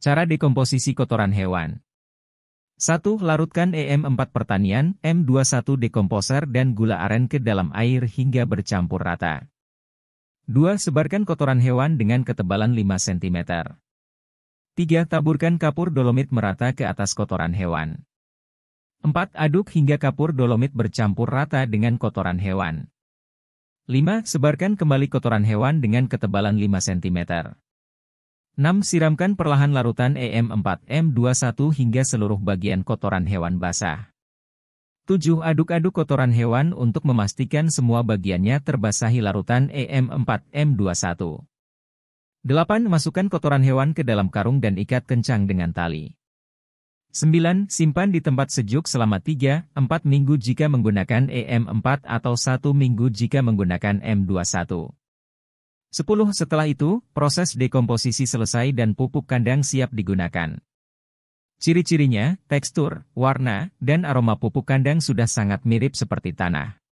Cara dekomposisi kotoran hewan 1. Larutkan e EM4 pertanian, M21 dekomposer dan gula aren ke dalam air hingga bercampur rata. 2. Sebarkan kotoran hewan dengan ketebalan 5 cm. 3. Taburkan kapur dolomit merata ke atas kotoran hewan. 4. Aduk hingga kapur dolomit bercampur rata dengan kotoran hewan. 5. Sebarkan kembali kotoran hewan dengan ketebalan 5 cm. 6. Siramkan perlahan larutan e EM4, M21 hingga seluruh bagian kotoran hewan basah. 7. Aduk-aduk kotoran hewan untuk memastikan semua bagiannya terbasahi larutan EM4 M21. 8. Masukkan kotoran hewan ke dalam karung dan ikat kencang dengan tali. 9. Simpan di tempat sejuk selama 3-4 minggu jika menggunakan e EM4 atau 1 minggu jika menggunakan M21. 10. Setelah itu, proses dekomposisi selesai dan pupuk kandang siap digunakan. Ciri-cirinya, tekstur, warna, dan aroma pupuk kandang sudah sangat mirip seperti tanah.